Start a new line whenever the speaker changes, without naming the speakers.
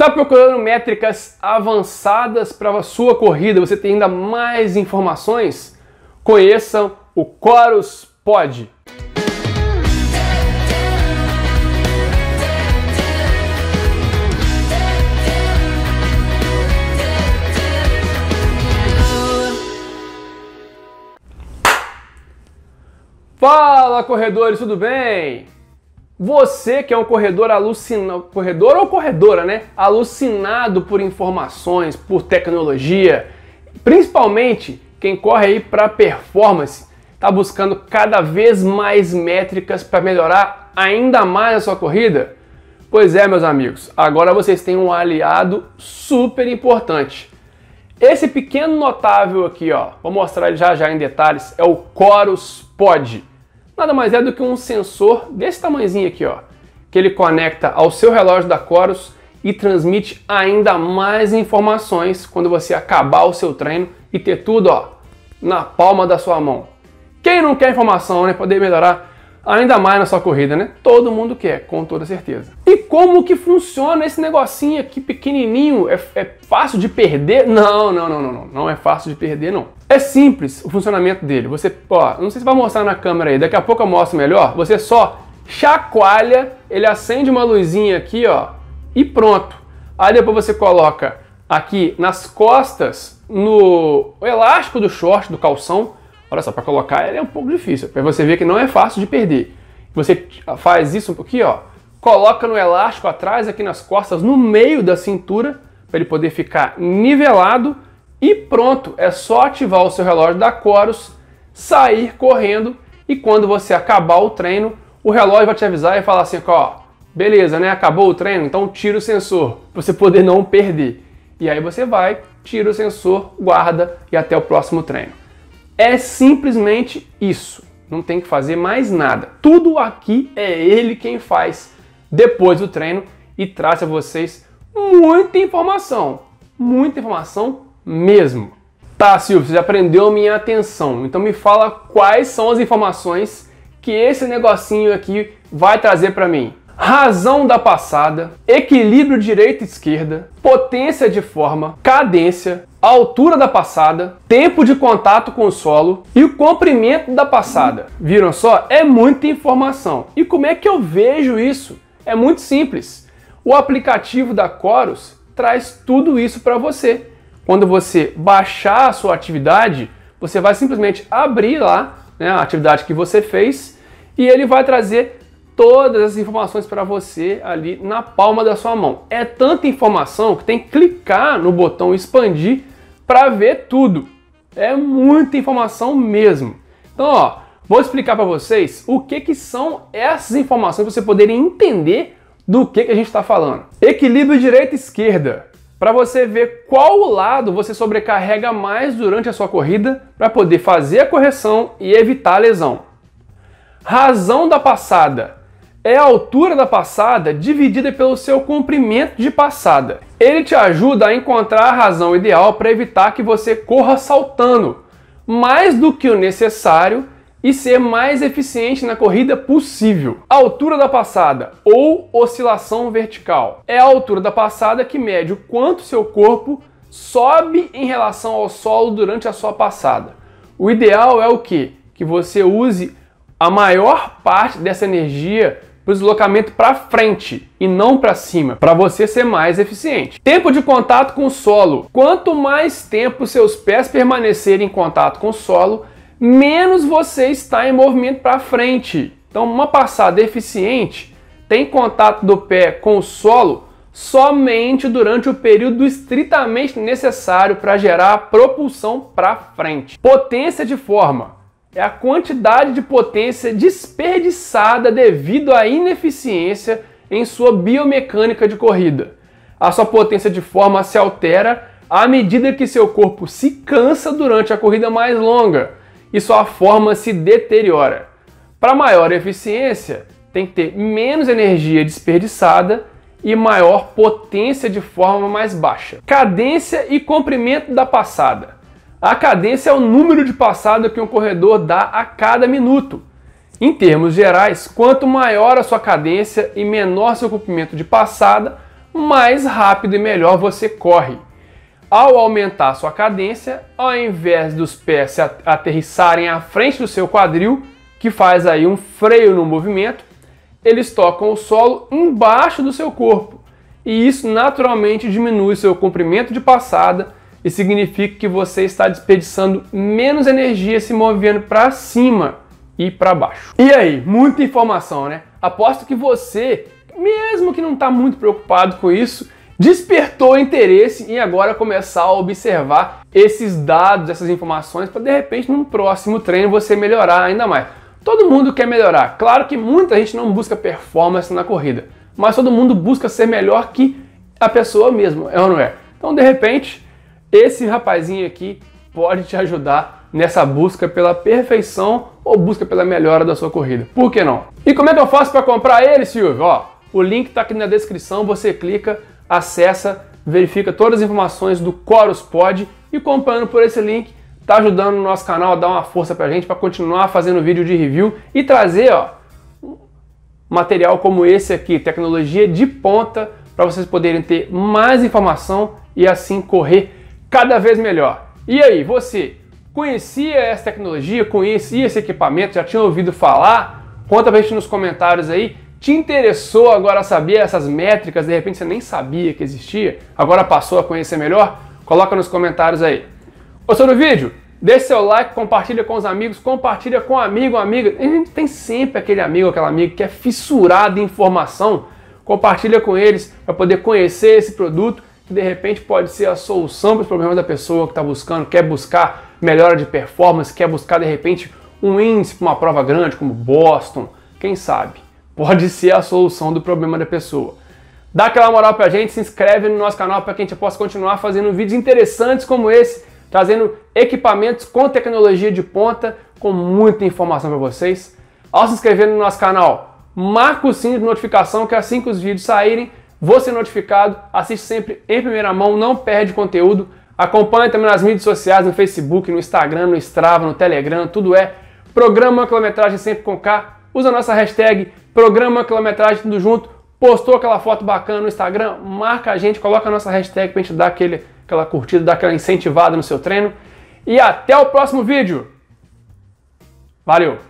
Está procurando métricas avançadas para a sua corrida? Você tem ainda mais informações? Conheçam o Chorus Pod. Fala corredores, tudo bem? Você que é um corredor alucinado, corredor ou corredora, né? Alucinado por informações, por tecnologia, principalmente quem corre aí para performance, está buscando cada vez mais métricas para melhorar ainda mais a sua corrida? Pois é, meus amigos, agora vocês têm um aliado super importante. Esse pequeno notável aqui, ó, vou mostrar ele já já em detalhes, é o Chorus Pod nada mais é do que um sensor desse tamanhozinho aqui, ó, que ele conecta ao seu relógio da Chorus e transmite ainda mais informações quando você acabar o seu treino e ter tudo, ó, na palma da sua mão. Quem não quer informação, né, poder melhorar ainda mais na sua corrida, né? Todo mundo quer, com toda certeza. E como que funciona esse negocinho aqui pequenininho? É, é fácil de perder? Não, não, não, não, não, não é fácil de perder, não. É simples o funcionamento dele. Você, ó, não sei se vai mostrar na câmera aí, daqui a pouco eu mostro melhor. Você só chacoalha, ele acende uma luzinha aqui, ó, e pronto. Aí depois você coloca aqui nas costas, no elástico do short, do calção, Olha só, para colocar ele é um pouco difícil, para você ver que não é fácil de perder. Você faz isso aqui, ó, coloca no elástico atrás, aqui nas costas, no meio da cintura, para ele poder ficar nivelado e pronto. É só ativar o seu relógio da Chorus, sair correndo e quando você acabar o treino, o relógio vai te avisar e falar assim, ó, beleza, né? Acabou o treino, então tira o sensor, para você poder não perder. E aí você vai, tira o sensor, guarda e até o próximo treino. É simplesmente isso. Não tem que fazer mais nada. Tudo aqui é ele quem faz depois do treino e traz a vocês muita informação. Muita informação mesmo. Tá, Silvio, você já prendeu minha atenção. Então me fala quais são as informações que esse negocinho aqui vai trazer para mim. Razão da passada, equilíbrio direita e esquerda, potência de forma, cadência, a altura da passada, tempo de contato com o solo e o comprimento da passada. Viram só? É muita informação. E como é que eu vejo isso? É muito simples. O aplicativo da Chorus traz tudo isso para você. Quando você baixar a sua atividade, você vai simplesmente abrir lá né, a atividade que você fez e ele vai trazer todas as informações para você ali na palma da sua mão. É tanta informação que tem que clicar no botão expandir para ver tudo. É muita informação mesmo. Então, ó, vou explicar para vocês o que, que são essas informações para você poderem entender do que, que a gente está falando. Equilíbrio direita esquerda. Para você ver qual lado você sobrecarrega mais durante a sua corrida para poder fazer a correção e evitar a lesão. Razão da passada é a altura da passada dividida pelo seu comprimento de passada. Ele te ajuda a encontrar a razão ideal para evitar que você corra saltando mais do que o necessário e ser mais eficiente na corrida possível. A altura da passada ou oscilação vertical é a altura da passada que mede o quanto seu corpo sobe em relação ao solo durante a sua passada. O ideal é o que? Que você use a maior parte dessa energia para o deslocamento para frente e não para cima, para você ser mais eficiente. Tempo de contato com o solo. Quanto mais tempo seus pés permanecerem em contato com o solo, menos você está em movimento para frente. Então, uma passada eficiente tem contato do pé com o solo somente durante o período estritamente necessário para gerar propulsão para frente. Potência de forma é a quantidade de potência desperdiçada devido à ineficiência em sua biomecânica de corrida. A sua potência de forma se altera à medida que seu corpo se cansa durante a corrida mais longa e sua forma se deteriora. Para maior eficiência, tem que ter menos energia desperdiçada e maior potência de forma mais baixa. Cadência e comprimento da passada. A cadência é o número de passada que um corredor dá a cada minuto. Em termos gerais, quanto maior a sua cadência e menor seu comprimento de passada, mais rápido e melhor você corre. Ao aumentar sua cadência, ao invés dos pés se aterrissarem à frente do seu quadril, que faz aí um freio no movimento, eles tocam o solo embaixo do seu corpo. E isso naturalmente diminui seu comprimento de passada e significa que você está desperdiçando menos energia se movendo para cima e para baixo. E aí, muita informação, né? Aposto que você, mesmo que não está muito preocupado com isso, despertou interesse em agora começar a observar esses dados, essas informações, para de repente num próximo treino você melhorar ainda mais. Todo mundo quer melhorar. Claro que muita gente não busca performance na corrida, mas todo mundo busca ser melhor que a pessoa mesmo, é ou não é? Então, de repente, esse rapazinho aqui pode te ajudar nessa busca pela perfeição ou busca pela melhora da sua corrida. Por que não? E como é que eu faço para comprar ele, Silvio? Ó, o link está aqui na descrição, você clica, acessa, verifica todas as informações do Chorus Pod e comprando por esse link tá ajudando o nosso canal a dar uma força pra gente para continuar fazendo vídeo de review e trazer, ó, material como esse aqui, tecnologia de ponta, para vocês poderem ter mais informação e assim correr cada vez melhor. E aí, você conhecia essa tecnologia, conhecia esse equipamento, já tinha ouvido falar? Conta pra gente nos comentários aí. Te interessou agora saber essas métricas? De repente você nem sabia que existia, agora passou a conhecer melhor? Coloca nos comentários aí. Gostou do vídeo? Deixe seu like, compartilha com os amigos, compartilha com um amigo, amiga. A gente tem sempre aquele amigo, aquela amiga que é fissurado em informação. Compartilha com eles para poder conhecer esse produto que de repente pode ser a solução para os problemas da pessoa que está buscando, quer buscar melhora de performance, quer buscar de repente um índice para uma prova grande como Boston, quem sabe? Pode ser a solução do problema da pessoa. Dá aquela moral para a gente, se inscreve no nosso canal para que a gente possa continuar fazendo vídeos interessantes como esse, trazendo equipamentos com tecnologia de ponta, com muita informação para vocês. Ao se inscrever no nosso canal, marca o sininho de notificação que assim que os vídeos saírem, Vou ser notificado, assiste sempre em primeira mão, não perde conteúdo. Acompanhe também nas mídias sociais, no Facebook, no Instagram, no Strava, no Telegram, tudo é Programa Quilometragem Sempre com K. Usa a nossa hashtag Programa Quilometragem Tudo Junto. Postou aquela foto bacana no Instagram, marca a gente, coloca a nossa hashtag pra gente dar aquele, aquela curtida, dar aquela incentivada no seu treino. E até o próximo vídeo. Valeu!